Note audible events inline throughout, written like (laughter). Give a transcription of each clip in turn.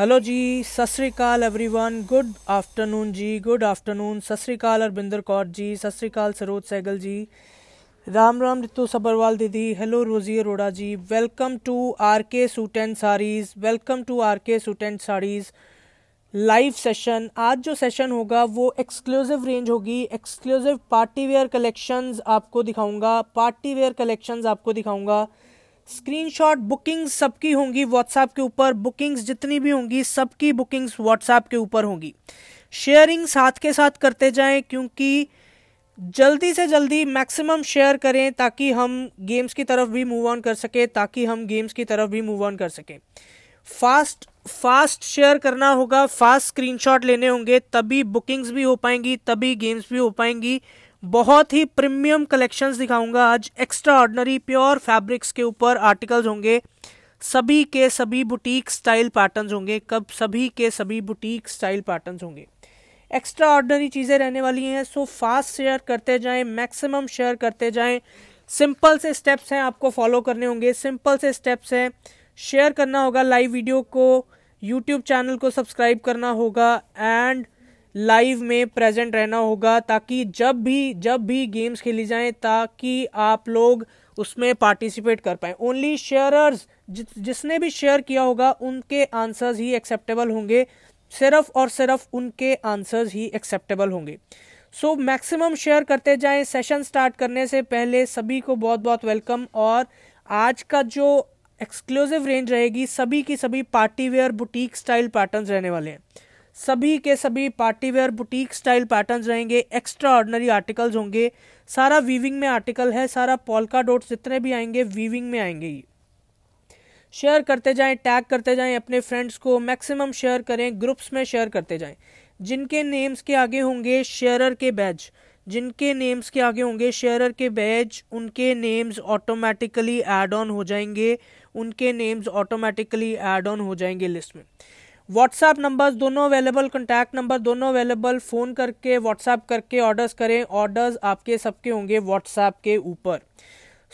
Hello ji सत श्रीकाल every everyone good afternoon ji good afternoon सत श्रीकाल अरविंदर कौर जी सत श्रीकाल सरोज सहगल जी राम राम रितु सबरवाल दीदी hello Rosy Arora ji welcome to R K suit and sarees welcome to R K suit and sarees live session आज जो सेशन होगा वो एक्सक्लूसिव रेंज होगी एक्सक्लूसिव पार्टी वेयर कलेक्शंस आपको दिखाऊंगा पार्टी वेयर कलेक्शंस आपको दिखाऊंगा स्क्रीनशॉट बुकिंग्स सबकी होंगी व्हाट्सएप के ऊपर बुकिंग्स जितनी भी होंगी सबकी बुकिंग्स व्हाट्सएप के ऊपर होंगी शेयरिंग साथ के साथ करते जाएं क्योंकि जल्दी से जल्दी मैक्सिमम शेयर करें ताकि हम गेम्स की तरफ भी मूव ऑन कर सकें ताकि हम गेम्स की तरफ भी मूव ऑन कर सकें फास्ट फास्ट शेयर करना होगा फास्ट स्क्रीनशॉट लेने होंगे तभी बुकिंग्स भी हो पाएंगी तभी गेम्स भी हो पाएंगी बहुत ही प्रीमियम कलेक्शंस दिखाऊंगा आज एक्स्ट्रा ऑर्डनरी प्योर फैब्रिक्स के ऊपर आर्टिकल्स होंगे सभी के सभी बुटीक स्टाइल पैटर्न्स होंगे कब सभी के सभी बुटीक स्टाइल पैटर्न्स होंगे एक्स्ट्रा ऑर्डनरी चीज़ें रहने वाली हैं सो फास्ट शेयर करते जाएं मैक्सिमम शेयर करते जाएं सिंपल से स्टेप्स हैं आपको फॉलो करने होंगे सिंपल से स्टेप्स हैं शेयर करना होगा लाइव वीडियो को यूट्यूब चैनल को सब्सक्राइब करना होगा एंड लाइव में प्रेजेंट रहना होगा ताकि जब भी जब भी गेम्स खेली जाएं ताकि आप लोग उसमें पार्टिसिपेट कर पाए ओनली शेयरर्स जिसने भी शेयर किया होगा उनके आंसर्स ही एक्सेप्टेबल होंगे सिर्फ और सिर्फ उनके आंसर्स ही एक्सेप्टेबल होंगे सो मैक्सिमम शेयर करते जाएं सेशन स्टार्ट करने से पहले सभी को बहुत बहुत वेलकम और आज का जो एक्सक्लूसिव रेंज रहेगी सभी की सभी party wear boutique style patterns रहने वाले हैं सभी के सभी party wear boutique style patterns रहेंगे एक्स्ट्रा ऑर्डनरी आर्टिकल्स होंगे सारा वीविंग में आर्टिकल है सारा पॉलका डॉट्स जितने भी आएंगे वीविंग में आएंगे ये शेयर करते जाएं टैग करते जाएं अपने फ्रेंड्स को मैक्सिमम शेयर करें ग्रुप्स में शेयर करते जाएं जिनके नेम्स के आगे होंगे शेयरर के बैज जिनके नेम्स के आगे होंगे शेयरर के बैज उनके नेम्स ऑटोमेटिकली एड ऑन हो जाएंगे उनके नेम्स ऑटोमेटिकली एड ऑन हो जाएंगे लिस्ट में व्हाट्सएप नंबर्स दोनों अवेलेबल कॉन्टैक्ट नंबर दोनों अवेलेबल फ़ोन करके व्हाट्सएप करके ऑर्डर्स करें ऑर्डर्स आपके सबके होंगे व्हाट्सएप के ऊपर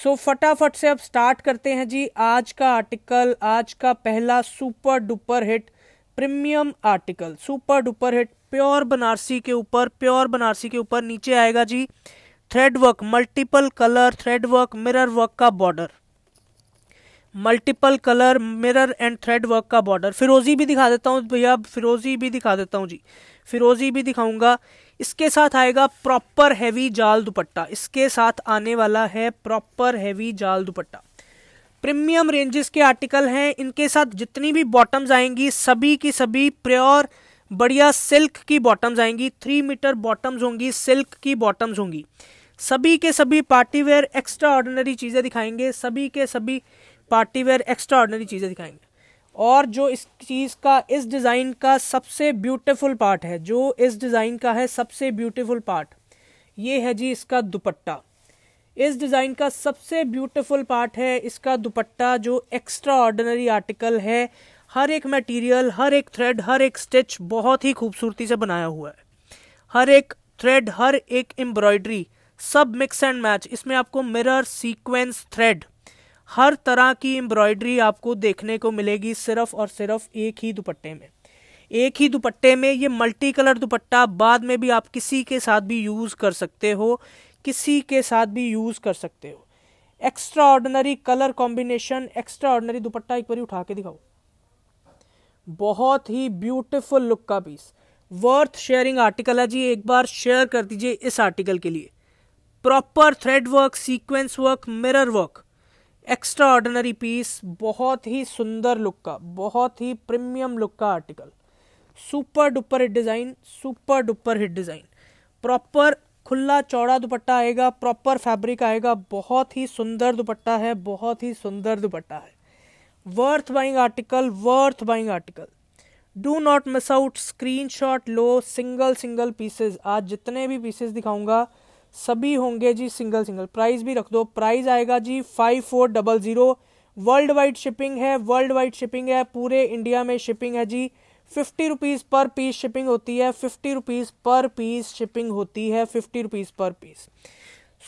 सो so, फटाफट से अब स्टार्ट करते हैं जी आज का आर्टिकल आज का पहला super duper hit premium article super duper hit pure Banarasi के ऊपर प्योर बनारसी के ऊपर नीचे आएगा जी thread work multiple colour thread work mirror work का border multiple colour mirror and thread work का बॉर्डर फिरोजी भी दिखा देता हूँ भैया फिरोजी भी दिखा देता हूँ जी फिरोजी भी दिखाऊंगा इसके साथ आएगा प्रॉपर हैवी जाल दुपट्टा इसके साथ आने वाला है प्रॉपर हैवी जाल दुपट्टा प्रीमियम रेंजेस के आर्टिकल हैं इनके साथ जितनी भी बॉटम्स आएंगी सभी की सभी प्योर बढ़िया सिल्क की बॉटम्स आएंगी थ्री मीटर बॉटम्स होंगी सिल्क की बॉटम्स होंगी सभी के सभी पार्टीवेयर एक्स्ट्रा ऑर्डिनरी चीज़ें दिखाएंगे सभी के सभी पार्टी वेयर एक्स्ट्रा ऑर्डनरी चीज़ें दिखाएंगे और जो इस चीज़ का इस डिज़ाइन का सबसे ब्यूटीफुल पार्ट है जो इस डिज़ाइन का है सबसे ब्यूटीफुल पार्ट ये है जी इसका दुपट्टा इस डिज़ाइन का सबसे ब्यूटीफुल पार्ट है इसका दुपट्टा जो एक्स्ट्रा ऑर्डिनरी आर्टिकल है हर एक मटेरियल हर एक थ्रेड हर एक स्टिच बहुत ही खूबसूरती से बनाया हुआ है हर एक थ्रेड हर एक एम्ब्रॉयडरी सब मिक्स एंड मैच इसमें आपको मिरर सीक्वेंस थ्रेड हर तरह की एम्ब्रॉयडरी आपको देखने को मिलेगी सिर्फ और सिर्फ एक ही दुपट्टे में एक ही दुपट्टे में ये मल्टी कलर दुपट्टा बाद में भी आप किसी के साथ भी यूज़ कर सकते हो किसी के साथ भी यूज़ कर सकते हो extra ordinary colour combination extraordinary dupatta एक बार उठा के दिखाओ बहुत ही ब्यूटिफुल लुक का पीस वर्थ शेयरिंग आर्टिकल है जी एक बार शेयर कर दीजिए इस आर्टिकल के लिए proper thread work sequence work mirror work extraordinary piece बहुत ही सुंदर लुक का बहुत ही प्रीमियम लुक का article super duper hit design super duper hit design proper खुला चौड़ा दुपट्टा आएगा प्रॉपर फैब्रिक आएगा बहुत ही सुंदर दुपट्टा है बहुत ही सुंदर दुपट्टा है worth buying article worth buying article do not miss out screenshot लो सिंगल सिंगल पीसेज आज जितने भी पीसेज दिखाऊंगा सभी होंगे जी सिंगल सिंगल प्राइस भी रख दो प्राइस आएगा जी five four double zero worldwide shipping है वर्ल्ड वाइड शिपिंग है पूरे इंडिया में शिपिंग है जी fifty rupees per piece shipping होती है fifty rupees per piece shipping होती है fifty rupees per piece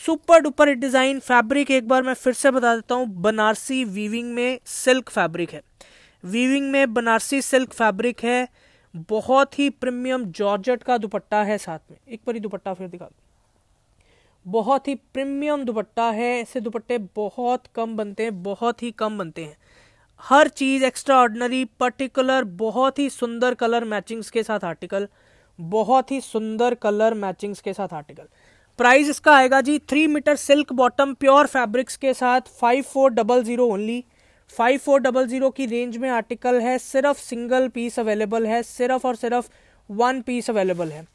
super duper design fabric एक बार मैं फिर से बता देता हूँ बनारसी वीविंग में सिल्क फैब्रिक है वीविंग में बनारसी सिल्क फैब्रिक है बहुत ही प्रीमियम जॉर्जट का दुपट्टा है साथ में एक बार ही दुपट्टा फिर दिखा दूँ बहुत ही प्रीमियम दुपट्टा है ऐसे दुपट्टे बहुत कम बनते हैं बहुत ही कम बनते हैं हर चीज़ एक्स्ट्रा ऑर्डनरी पर्टिकुलर बहुत ही सुंदर कलर मैचिंग्स के साथ आर्टिकल बहुत ही सुंदर कलर मैचिंग्स के साथ आर्टिकल प्राइस इसका आएगा जी three metre silk bottom pure fabrics के साथ five four double zero only five four double zero की रेंज में आर्टिकल है सिर्फ सिंगल पीस अवेलेबल है सिर्फ और सिर्फ वन पीस अवेलेबल है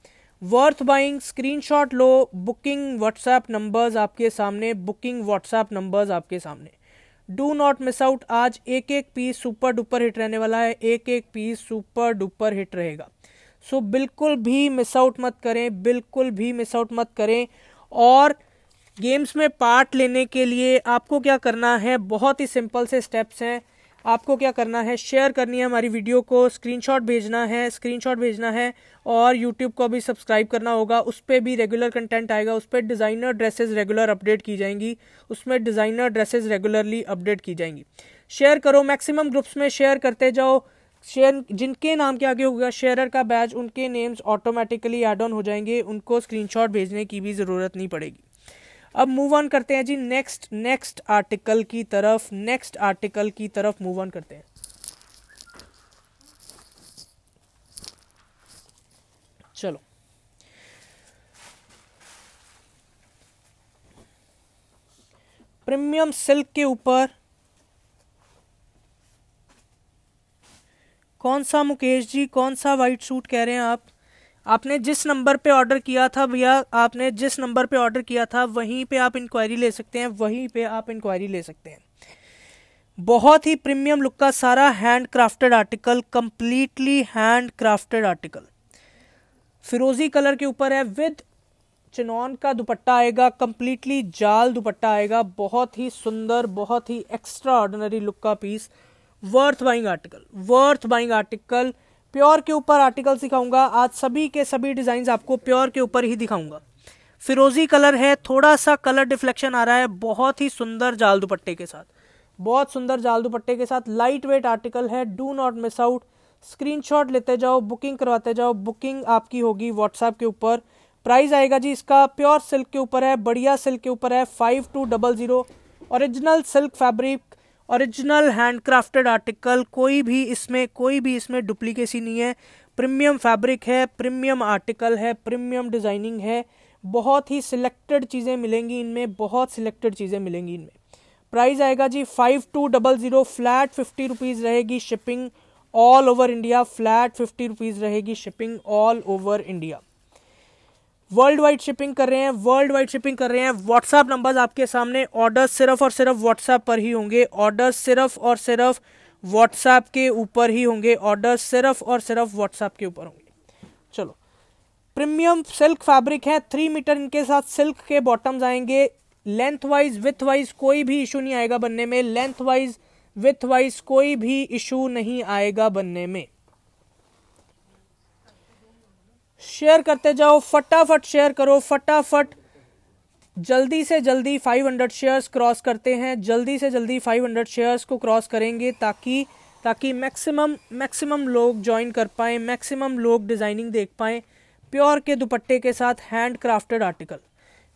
वर्थ बाइंग स्क्रीनशॉट लो बुकिंग व्हाट्सएप नंबर्स आपके सामने बुकिंग व्हाट्सएप नंबर्स आपके सामने डू नॉट मिस आउट आज एक एक पीस सुपर डुपर हिट रहने वाला है एक एक पीस सुपर डुपर हिट रहेगा सो so, बिल्कुल भी मिस आउट मत करें बिल्कुल भी मिस आउट मत करें और गेम्स में पार्ट लेने के लिए आपको क्या करना है बहुत ही सिंपल से स्टेप्स हैं आपको क्या करना है शेयर करनी है हमारी वीडियो को स्क्रीनशॉट भेजना है स्क्रीनशॉट भेजना है और यूट्यूब को भी सब्सक्राइब करना होगा उस पर भी रेगुलर कंटेंट आएगा उस पर डिज़ाइनर ड्रेसेज रेगुलर अपडेट की जाएंगी उसमें डिज़ाइनर ड्रेसेज रेगुलरली अपडेट की जाएंगी शेयर करो मैक्सिमम ग्रुप्स में शेयर करते जाओ शेयर जिनके नाम के आगे होगा शेयरर का बैज उनके नेम्स ऑटोमेटिकली एड ऑन हो जाएंगे उनको स्क्रीनशॉट भेजने की भी ज़रूरत नहीं पड़ेगी अब मूव ऑन करते हैं जी नेक्स्ट नेक्स्ट आर्टिकल की तरफ नेक्स्ट आर्टिकल की तरफ मूव ऑन करते हैं चलो प्रीमियम सिल्क के ऊपर कौन सा मुकेश जी कौन सा वाइट सूट कह रहे हैं आप आपने जिस नंबर पे ऑर्डर किया था भैया आपने जिस नंबर पे ऑर्डर किया था वहीं पे आप इंक्वायरी ले सकते हैं वहीं पे आप इंक्वायरी ले सकते हैं बहुत ही प्रीमियम लुक का सारा hand crafted article completely hand crafted article फिरोजी कलर के ऊपर है विद चनौन का दुपट्टा आएगा कंप्लीटली जाल दुपट्टा आएगा बहुत ही सुंदर बहुत ही एक्स्ट्रा ऑर्डिनरी लुक का piece worth buying article worth buying article pure के ऊपर आर्टिकल दिखाऊंगा आज सभी के सभी डिज़ाइन आपको प्योर के ऊपर ही दिखाऊंगा फिरोजी कलर है थोड़ा सा कलर डिफ्लेक्शन आ रहा है बहुत ही सुंदर जाल दुपट्टे के साथ बहुत सुंदर जाल दुपट्टे के साथ लाइट वेट आर्टिकल है do not miss out screenshot लेते जाओ बुकिंग करवाते जाओ बुकिंग आपकी होगी व्हाट्सएप के ऊपर प्राइस आएगा जी इसका प्योर सिल्क के ऊपर है बढ़िया सिल्क के ऊपर है five two double zero original silk fabric original handcrafted article कोई भी इसमें कोई भी इसमें डुप्लीकेसी नहीं है प्रीमियम फैब्रिक है प्रीमियम आर्टिकल है प्रीमियम डिज़ाइनिंग है बहुत ही सिलेक्टेड चीज़ें मिलेंगी इनमें बहुत सिलेक्टेड चीज़ें मिलेंगी इनमें प्राइस आएगा जी five two double zero flat fifty rupees रहेगी shipping all over India flat fifty rupees रहेगी shipping all over India worldwide shipping कर रहे हैं वर्ल्ड वाइड शिपिंग कर रहे हैं व्हाट्सएप नंबर्स आपके सामने ऑर्डर सिर्फ और सिर्फ व्हाट्सएप पर ही होंगे ऑर्डर सिर्फ और सिर्फ व्हाट्सएप के ऊपर ही होंगे ऑर्डर सिर्फ और सिर्फ व्हाट्सएप के ऊपर होंगे चलो प्रीमियम सिल्क फैब्रिक है थ्री मीटर इनके साथ सिल्क के बॉटम्स आएंगे लेंथ वाइज विथ वाइज कोई भी इशू नहीं आएगा बनने में लेंथ वाइज विथ वाइज कोई भी इशू नहीं आएगा बनने में शेयर करते जाओ फटाफट शेयर करो फटाफट जल्दी से जल्दी 500 शेयर्स क्रॉस करते हैं जल्दी से जल्दी 500 शेयर्स को क्रॉस करेंगे ताकि ताकि मैक्सिमम मैक्सिमम लोग ज्वाइन कर पाएँ मैक्सिमम लोग डिज़ाइनिंग देख पाएँ प्योर के दुपट्टे के साथ हैंड क्राफ्टेड आर्टिकल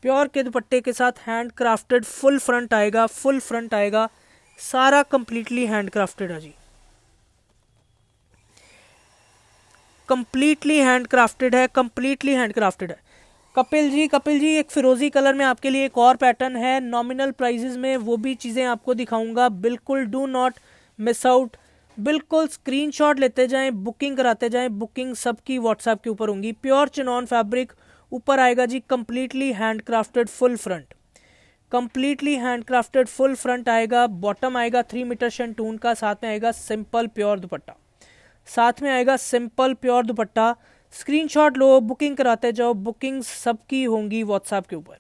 प्योर के दुपट्टे के साथ हैंड क्राफ्टेड फुल फ्रंट आएगा फुल फ्रंट आएगा सारा कम्प्लीटली हैंड क्राफ्टेड है जी कम्प्लीटली हैंड क्राफ्टेड है कम्प्लीटली हैंड क्राफ्टेड है कपिल जी कपिल जी एक फिरोजी कलर में आपके लिए एक और पैटर्न है नॉमिनल प्राइजेज में वो भी चीज़ें आपको दिखाऊंगा बिल्कुल डू नॉट मिस आउट बिल्कुल स्क्रीनशॉट लेते जाएं बुकिंग कराते जाएं बुकिंग सबकी व्हाट्सएप के ऊपर होंगी प्योर चिनॉन फैब्रिक ऊपर आएगा जी completely handcrafted full front completely handcrafted full front आएगा बॉटम आएगा थ्री मीटर शेंटून का साथ में आएगा सिंपल प्योर दुपट्टा साथ में आएगा सिंपल प्योर दुपट्टा स्क्रीनशॉट लो बुकिंग कराते जाओ बुकिंग सबकी होंगी व्हाट्सएप के ऊपर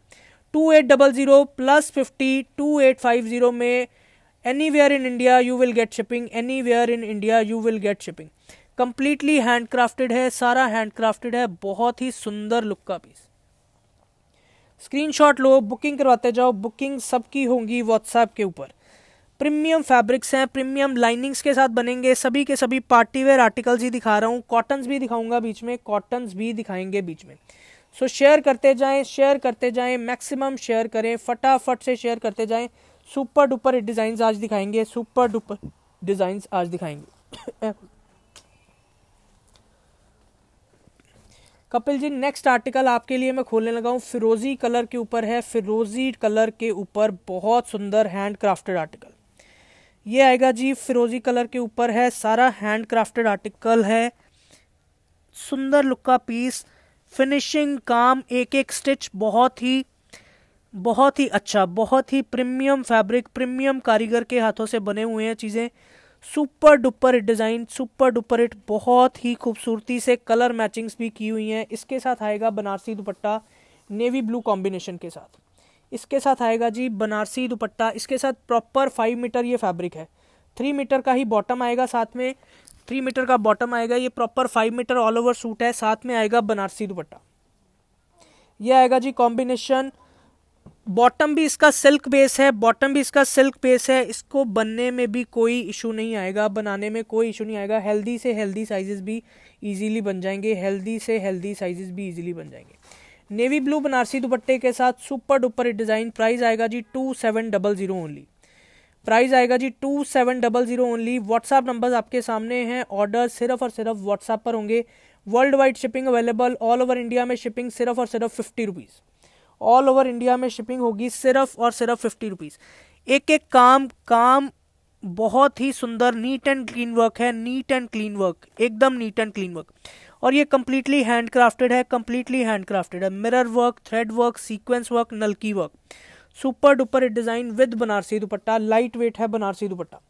two eight double zero plus fifty two eight five zero में anywhere in India you will get shipping anywhere in India you will get shipping completely handcrafted है सारा handcrafted है बहुत ही सुंदर लुक का पीस स्क्रीनशॉट लो booking करवाते जाओ बुकिंग सबकी होंगी व्हाट्सएप के ऊपर प्रीमियम फैब्रिक्स हैं प्रीमियम लाइनिंग्स के साथ बनेंगे सभी के सभी पार्टी वेयर आर्टिकल्स ही दिखा रहा हूँ कॉटन्स भी दिखाऊंगा बीच में कॉटन्स भी दिखाएंगे बीच में सो so, शेयर करते जाएं शेयर करते जाएं मैक्सिमम शेयर करें फटाफट से शेयर करते जाएं सुपर डुपर डिजाइन आज दिखाएंगे सुपर डुपर डिजाइन आज दिखाएंगे (coughs) कपिल जी नेक्स्ट आर्टिकल आपके लिए मैं खोलने लगा हूँ फिरोजी कलर के ऊपर है फिरोजी कलर के ऊपर बहुत सुंदर हैंड क्राफ्टेड आर्टिकल ये आएगा जी फिरोजी कलर के ऊपर है सारा हैंड क्राफ्टेड आर्टिकल है सुंदर लुक का पीस फिनिशिंग काम एक एक स्टिच बहुत ही बहुत ही अच्छा बहुत ही प्रीमियम फैब्रिक प्रीमियम कारीगर के हाथों से बने हुए हैं चीज़ें super duper hit design super duper hit बहुत ही खूबसूरती से कलर मैचिंग्स भी की हुई हैं इसके साथ आएगा Banarasi dupatta navy blue combination के साथ इसके साथ आएगा जी बनारसी दुपट्टा इसके साथ प्रॉपर फाइव मीटर ये फैब्रिक है थ्री मीटर का ही बॉटम आएगा साथ में थ्री मीटर का बॉटम आएगा ये proper five metre all over suit है साथ में आएगा बनारसी दुपट्टा ये आएगा जी कॉम्बिनेशन बॉटम भी इसका सिल्क बेस है बॉटम भी इसका सिल्क बेस है इसको बनने में भी कोई इशू नहीं आएगा बनाने में कोई इशू नहीं आएगा हेल्दी से हेल्दी साइजेस भी इजीली बन जाएंगे हेल्दी से हेल्दी साइजेस भी इजीली बन जाएंगे नेवी ब्लू बनारसी दुपट्टे के साथ सुपर डुपर डिज़ाइन प्राइस आएगा जी two seven double zero only price आएगा जी two seven double zero only WhatsApp numbers आपके सामने हैं ऑर्डर सिर्फ और सिर्फ व्हाट्सएप पर होंगे worldwide shipping available all over India में शिपिंग सिर्फ और सिर्फ fifty rupees all over India में शिपिंग होगी सिर्फ और सिर्फ फिफ्टी रुपीज़ एक एक काम काम बहुत ही सुंदर नीट एंड क्लीन वर्क है नीट एंड क्लीन वर्क एकदम नीट एंड क्लीन वर्क और ये कम्प्लीटली हैंड क्राफ्टेड है कम्प्लीटली हैंड क्राफ्टेड है mirror work thread work sequence work नलकी work super duper design with Banarasi dupatta lightweight है Banarasi dupatta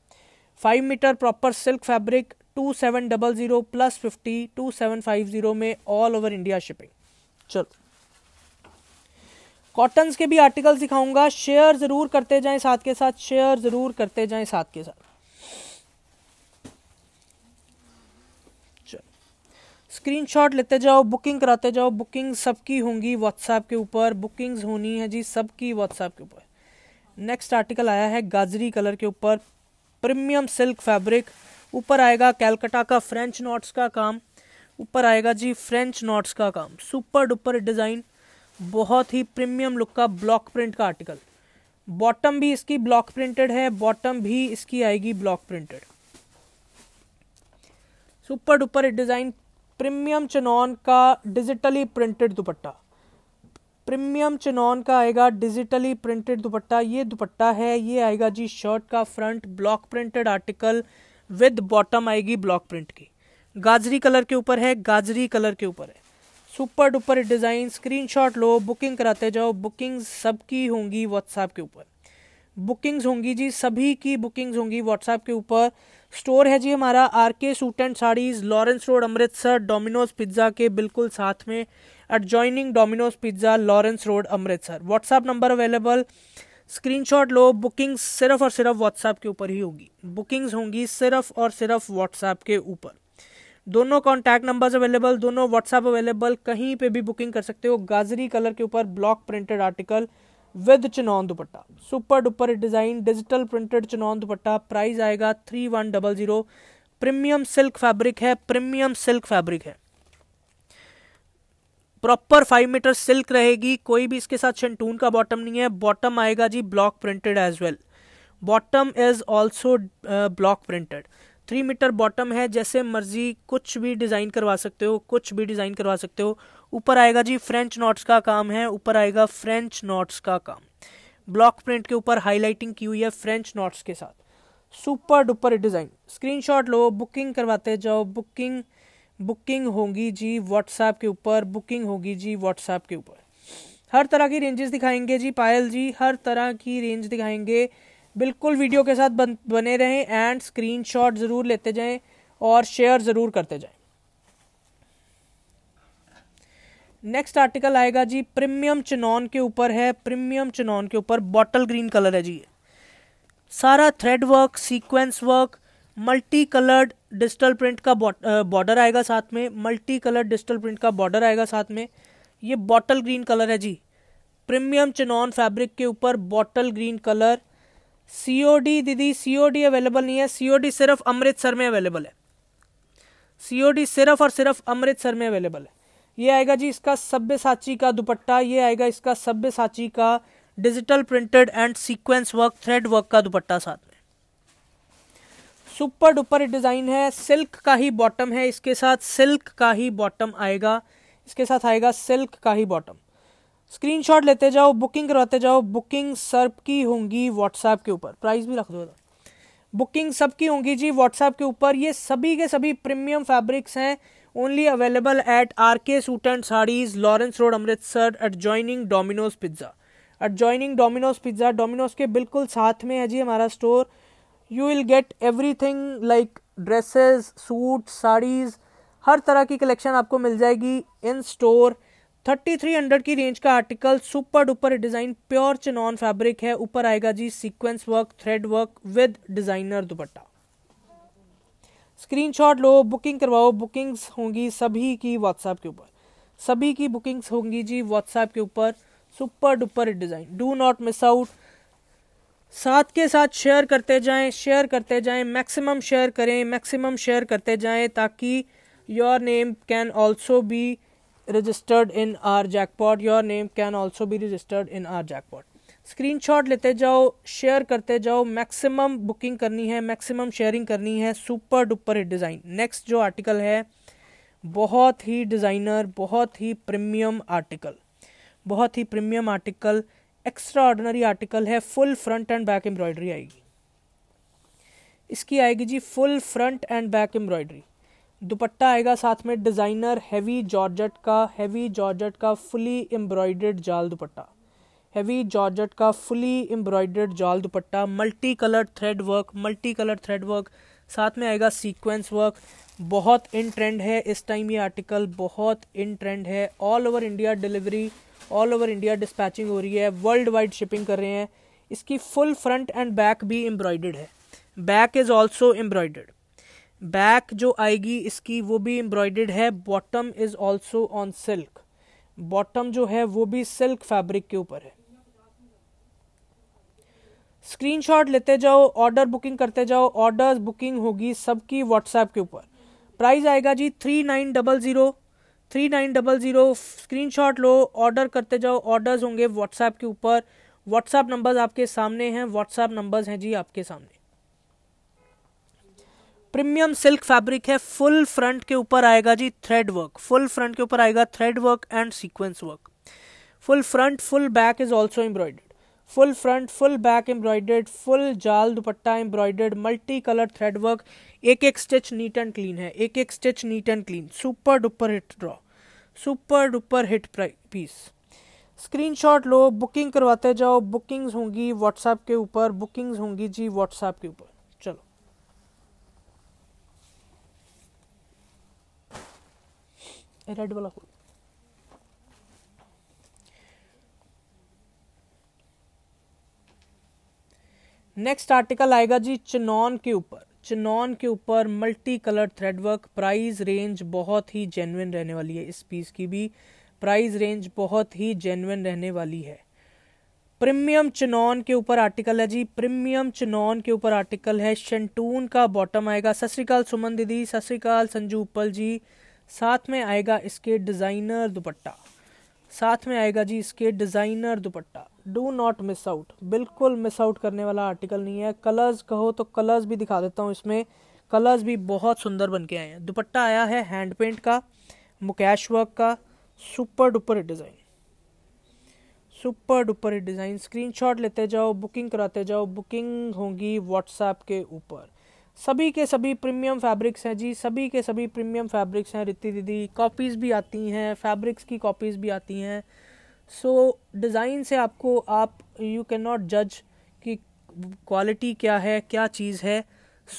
five metre proper silk fabric two seven double zero plus fifty two seven five zero में all over India shipping चलो cottons के भी articles दिखाऊंगा share ज़रूर करते जाएं साथ के साथ शेयर ज़रूर करते जाएं साथ के साथ स्क्रीनशॉट लेते जाओ बुकिंग कराते जाओ बुकिंग सबकी होंगी व्हाट्सएप के ऊपर बुकिंग्स होनी है जी सबकी व्हाट्सएप के ऊपर नेक्स्ट आर्टिकल आया है गाजरी कलर के ऊपर प्रीमियम सिल्क फैब्रिक ऊपर आएगा कैलकटा का फ्रेंच नोट्स का काम ऊपर आएगा जी फ्रेंच नोट्स का काम सुपर डुपर डिज़ाइन बहुत ही प्रीमियम लुक का ब्लॉक प्रिंट का आर्टिकल बॉटम भी इसकी ब्लॉक प्रिंटेड है बॉटम भी इसकी आएगी block printed super duper design premium chinon का digitally printed dupatta premium chinon का आएगा डिजिटली प्रिंटेड दुपट्टा ये दुपट्टा है ये आएगा जी शर्ट का front block printed article with bottom आएगी ब्लॉक प्रिंट की गाजरी कलर के ऊपर है गाजरी कलर के ऊपर है सुपर डुपर डिज़ाइन स्क्रीनशॉट लो बुकिंग कराते जाओ बुकिंग्स सबकी होंगी व्हाट्सएप के ऊपर बुकिंग्स होंगी जी सभी की बुकिंग्स होंगी व्हाट्सएप के ऊपर स्टोर है जी हमारा R K suit and sarees Lawrence road Amritsar Domino's pizza के बिल्कुल साथ में adjoining Domino's pizza Lawrence road Amritsar WhatsApp number available screenshot लो बुकिंग्स सिर्फ और सिर्फ व्हाट्सएप के ऊपर ही होगी बुकिंग्स होंगी सिर्फ और सिर्फ व्हाट्सएप के ऊपर दोनों कॉन्टैक्ट नंबर्स अवेलेबल दोनों व्हाट्सएप अवेलेबल कहीं पे भी बुकिंग कर सकते हो गाजरी कलर के ऊपर block printed article with chinon dupatta super duper design digital printed chinon dupatta price आएगा three one double zero premium silk fabric है प्रीमियम सिल्क फैब्रिक है प्रॉपर फाइव मीटर सिल्क रहेगी कोई भी इसके साथ शंटून का बॉटम नहीं है बॉटम आएगा जी block printed as well bottom is also block printed three metre bottom है जैसे मर्जी कुछ भी डिज़ाइन करवा सकते हो कुछ भी डिज़ाइन करवा सकते हो ऊपर आएगा जी फ्रेंच नोट्स का काम है ऊपर आएगा फ्रेंच नोट्स का काम ब्लॉक प्रिंट के ऊपर हाईलाइटिंग की हुई है फ्रेंच नोट्स के साथ सुपर डुपर डिज़ाइन स्क्रीनशॉट लो बुकिंग करवाते जाओ बुकिंग बुकिंग होगी जी व्हाट्सएप के ऊपर बुकिंग होगी जी व्हाट्सएप के ऊपर हर तरह की रेंजेस दिखाएंगे जी पायल जी हर तरह की रेंज दिखाएंगे बिल्कुल वीडियो के साथ बन, बने रहें एंड स्क्रीनशॉट ज़रूर लेते जाएं और शेयर ज़रूर करते जाएं नेक्स्ट आर्टिकल आएगा जी प्रीमियम चुनौन के ऊपर है प्रीमियम चुनौन के ऊपर बॉटल ग्रीन कलर है जी सारा thread work sequence work multi coloured digital print का बॉर्डर आएगा साथ में मल्टी कलर्ड डिजिटल प्रिंट का बॉर्डर आएगा साथ में ये बॉटल ग्रीन कलर है जी प्रीमियम चनौन फैब्रिक के ऊपर बॉटल ग्रीन कलर सीओडी दीदी सीओडी अवेलेबल नहीं है सीओडी सिर्फ अमृतसर में अवेलेबल है सीओडी सिर्फ और सिर्फ अमृतसर में अवेलेबल है ये आएगा जी इसका सभ्य साची का दुपट्टा ये आएगा इसका सभ्य साची का digital printed and sequence work thread work का दुपट्टा साथ में सुपर डुपर डिज़ाइन है सिल्क का ही बॉटम है इसके साथ सिल्क का ही बॉटम आएगा इसके साथ आएगा सिल्क का ही बॉटम स्क्रीनशॉट लेते जाओ बुकिंग करवाते जाओ बुकिंग सब की होंगी व्हाट्सएप के ऊपर प्राइस भी रख दो बुकिंग सबकी होंगी जी व्हाट्सएप के ऊपर ये सभी के सभी प्रीमियम फैब्रिक्स हैं only available at R K suit and sarees Lawrence road Amritsar at joining Domino's pizza at joining Domino's pizza Domino's के बिल्कुल साथ में है जी हमारा store you will get everything like dresses suit sarees हर तरह की कलेक्शन आपको मिल जाएगी इन स्टोर 3300 की रेंज का article super duper design pure chinon fabric है ऊपर आएगा जी sequence work thread work with designer dupatta screenshot लो बुकिंग करवाओ बुकिंग्स होंगी सभी की व्हाट्सएप के ऊपर सभी की बुकिंग्स होंगी जी व्हाट्सएप के ऊपर super duper design do not miss out साथ के साथ शेयर करते जाएं शेयर करते जाएं मैक्सिमम शेयर करें मैक्सिमम शेयर करते जाएं ताकि your name can also be in our our your name can also भी registered in our our screen screenshot लेते जाओ शेयर करते जाओ मैक्सिमम बुकिंग करनी है मैक्सिमम शेयरिंग करनी है super duper hit design next जो आर्टिकल है बहुत ही डिज़ाइनर बहुत ही प्रीमियम आर्टिकल बहुत ही premium article extraordinary article है full front and back embroidery आएगी इसकी आएगी जी full front and back embroidery dupatta आएगा साथ में डिज़ाइनर हैवी जॉर्जट का हैवी जॉर्जट का फुली एम्ब्रॉयडर्ड जाल दुपट्टा हैवी जॉर्जट का फुली एम्ब्रॉयडर्ड जाल dupatta multi colour thread work multi colour thread work साथ में आएगा सीक्वेंस वर्क बहुत इन ट्रेंड है इस टाइम ये आर्टिकल बहुत इन ट्रेंड है all over India delivery all over India dispatching हो रही है वर्ल्ड वाइड शिपिंग कर रहे हैं इसकी फुल फ्रंट एंड बैक भी एम्ब्रॉयडर्ड है back is also embroidered back जो आएगी इसकी वो भी एम्ब्रॉयड है bottom is also on silk bottom जो है वो भी सिल्क फैब्रिक के ऊपर है स्क्रीनशॉट लेते जाओ ऑर्डर बुकिंग करते जाओ ऑर्डर बुकिंग होगी सबकी व्हाट्सएप के ऊपर प्राइस आएगा जी three nine double zero three nine double zero screen लो ऑर्डर करते जाओ ऑर्डर्स होंगे व्हाट्सएप के ऊपर व्हाट्सएप नंबर्स आपके सामने हैं व्हाट्सएप नंबर्स हैं जी आपके सामने प्रीमियम सिल्क फैब्रिक है फुल फ्रंट के ऊपर आएगा जी थ्रेड वर्क फुल फ्रंट के ऊपर आएगा thread work and sequence work full front full back is also embroidered full front full back embroidered full जाल dupatta embroidered multi colour thread work एक एक स्टिच नीट एंड क्लीन है एक एक stitch neat and clean super duper hit draw super duper hit piece screenshot लो booking करवाते जाओ bookings होंगी व्हाट्सएप के ऊपर बुकिंग्स होंगी जी व्हाट्सएप के ऊपर रेड वाला फूल नेक्स्ट आर्टिकल आएगा जी चनौन के ऊपर चनौन के ऊपर multi colour thread work price range बहुत ही जेनविन रहने वाली है इस पीस की भी प्राइस रेंज बहुत ही जेनविन रहने वाली है प्रीमियम चनौन के ऊपर आर्टिकल है जी प्रीमियम चनौन के ऊपर आर्टिकल है शंटून का बॉटम आएगा सत श्रीकाल सुमन दीदी सत श्रीकाल संजू उपल जी साथ में आएगा इसके डिज़ाइनर दुपट्टा साथ में आएगा जी इसके designer dupatta do not miss out बिल्कुल मिस आउट करने वाला आर्टिकल नहीं है कलर्स कहो तो कलर्स भी दिखा देता हूँ इसमें कलर्स भी बहुत सुंदर बन के आए हैं दुपट्टा आया है हैंड पेंट का मुकेश वर्क का super duper design super duper design screenshot लेते जाओ बुकिंग कराते जाओ बुकिंग होगी व्हाट्सएप के ऊपर सभी के सभी प्रीमियम फैब्रिक्स हैं जी सभी के सभी प्रीमियम फैब्रिक्स हैं रिति दीदी कॉपीज़ भी आती हैं फैब्रिक्स की कॉपीज़ भी आती हैं सो so, डिज़ाइन से आपको आप यू कैन नॉट जज कि क्वालिटी क्या है क्या चीज़ है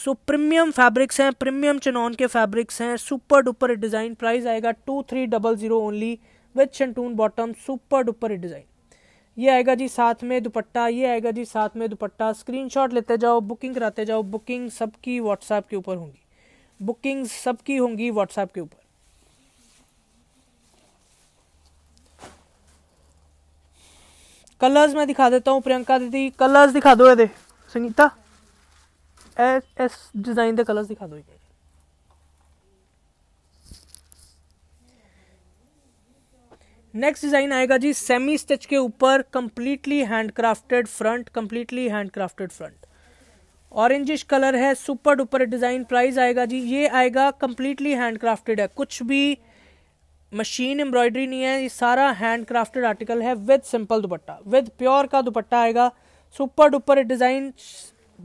सो प्रीमियम फैब्रिक्स हैं प्रीमियम चनौन के फैब्रिक्स हैं सुपर डुपर डिज़ाइन प्राइस आएगा two three double zero only with shantoon bottom super duper design ये आएगा जी साथ में दुपट्टा ये आएगा जी साथ में दुपट्टा स्क्रीनशॉट लेते जाओ बुकिंग कराते जाओ बुकिंग सबकी व्हाट्सएप के ऊपर होंगी बुकिंग सबकी होंगी व्हाट्सएप के ऊपर कलर्स मैं दिखा देता हूँ प्रियंका दीदी कलर्स दिखा दो ये संगीता एस डिज़ाइन के कलर्स दिखा दो ये नेक्स्ट डिज़ाइन आएगा जी सेमी स्टिच के ऊपर completely handcrafted front completely handcrafted front orangish colour है सुपर डुपर डिज़ाइन प्राइस आएगा जी ये आएगा कंप्लीटली हैंडक्राफ्टेड है कुछ भी मशीन एम्ब्रॉयडरी नहीं है ये सारा हैंडक्राफ्टेड आर्टिकल है with simple dupatta with pure का दुपट्टा आएगा सुपर डुपर डिज़ाइन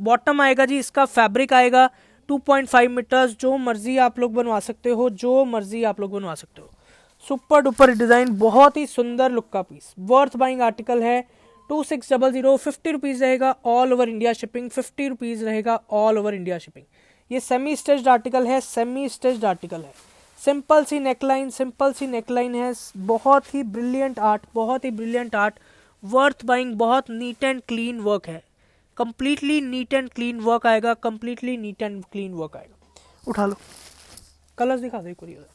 बॉटम आएगा जी इसका फैब्रिक आएगा 2.5 मीटर्स जो मर्जी आप लोग बनवा सकते हो जो मर्जी आप लोग बनवा सकते हो सुपर डुपर डिज़ाइन बहुत ही सुंदर लुक का पीस वर्थ बाइंग आर्टिकल है two six double zero fifty rupees रहेगा all over India shipping fifty rupees रहेगा ऑल ओवर इंडिया शिपिंग ये सेमी स्टेज आर्टिकल है सेमी स्टेज आर्टिकल है simple C neckline simple C neckline है बहुत ही brilliant art बहुत ही ब्रिलियंट आर्ट वर्थ बाइंग बहुत नीट एंड क्लीन वर्क है completely neat and clean work आएगा completely neat and clean work आएगा उठा लो कलर्स दिखा दो कुरियर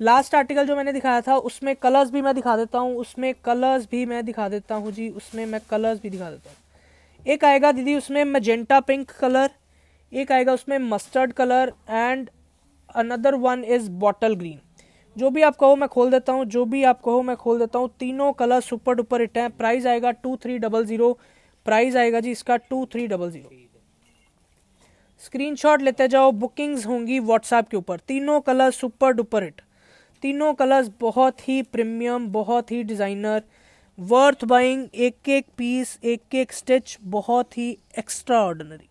लास्ट आर्टिकल जो मैंने दिखाया था उसमें कलर्स भी मैं दिखा देता हूँ उसमें कलर्स भी मैं दिखा देता हूँ जी उसमें मैं कलर्स भी दिखा देता हूँ एक आएगा दीदी उसमें मजेंटा पिंक कलर एक आएगा उसमें mustard colour and another one is bottle green जो भी आप कहो मैं खोल देता हूँ जो भी आप कहो मैं खोल देता हूँ तीनों कलर सुपर डुपर इट हैं प्राइस आएगा two three double zero price आएगा जी इसका two three double zero shot लेते जाओ बुकिंग्स होंगी व्हाट्सएप के ऊपर तीनों कलर सुपर डुपर इट तीनों कलर्स बहुत ही प्रीमियम बहुत ही डिज़ाइनर वर्थ बाइंग एक एक पीस एक एक स्टिच बहुत ही एक्स्ट्रा ऑर्डनरी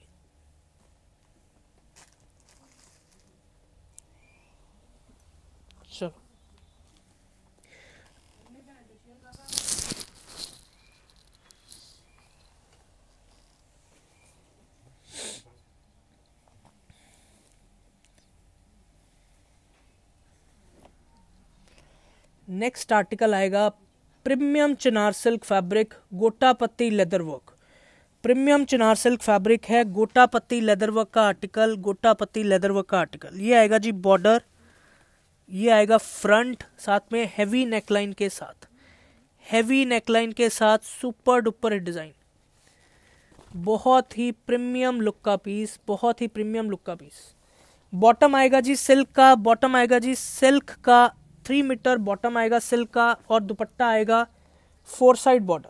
नेक्स्ट आर्टिकल आएगा प्रीमियम चिनार सिल्क फैब्रिक गोटापत्ती leather work premium chinon silk fabric है गोटापत्ती लेदर वर्क का आर्टिकल गोटापत्ती लेदर वर्क का आर्टिकल ये आएगा जी बॉर्डर ये आएगा फ्रंट साथ में हैवी नेकलाइन के साथ हैवी नेकलाइन के साथ सुपर डुपर डिज़ाइन बहुत ही प्रीमियम लुक का पीस बहुत ही प्रीमियम लुक का पीस बॉटम आएगा जी सिल्क का बॉटम आएगा जी सिल्क का थ्री मीटर बॉटम आएगा सिल्क का और दुपट्टा आएगा four side border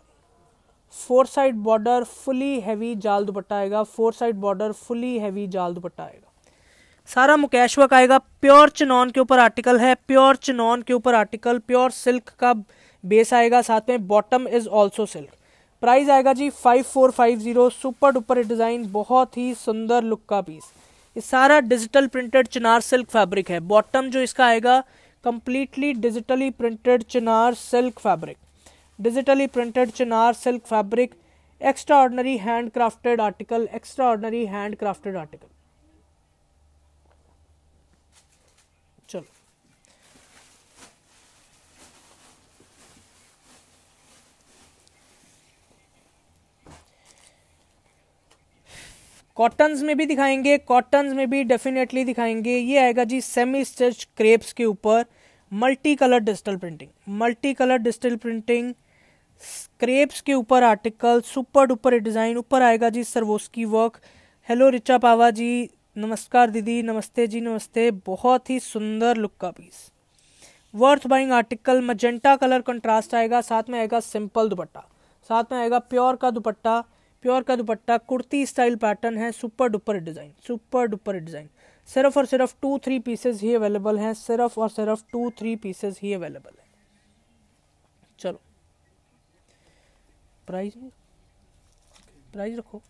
four side border fully heavy जाल दुपट्टा आएगा four side border fully heavy जाल दुपट्टा आएगा सारा मुकेश वक आएगा प्योर चिनॉन के ऊपर आर्टिकल है प्योर चिनॉन के ऊपर आर्टिकल प्योर सिल्क का बेस आएगा साथ में bottom is also silk price आएगा जी five four five zero super duper design बहुत ही सुंदर लुक का पीस ये सारा digital printed chinon silk fabric है बॉटम जो इसका आएगा completely digitally printed chinar silk fabric. Digitally printed chinar silk fabric, extraordinary handcrafted article, extraordinary handcrafted article. Cottons में भी दिखाएंगे कॉटन्स में भी डेफिनेटली दिखाएंगे ये आएगा जी सेमी स्टिच क्रेप्स के ऊपर multi colour digital printing multi colour digital printing crepes के ऊपर आर्टिकल सुपर डुपर डिज़ाइन ऊपर आएगा जी सर्वोस्की वर्क हेलो रिचा पावा जी नमस्कार दीदी नमस्ते जी नमस्ते बहुत ही सुंदर लुक का piece worth buying article magenta colour contrast आएगा साथ में आएगा सिंपल दुपट्टा साथ में आएगा प्योर का दुपट्टा प्योर का दुपट्टा कुर्ती स्टाइल पैटर्न है super duper design super duper design सिर्फ और सिर्फ टू थ्री पीसेस ही अवेलेबल हैं सिर्फ और सिर्फ टू थ्री पीसेस ही अवेलेबल है चलो प्राइस प्राइस रखो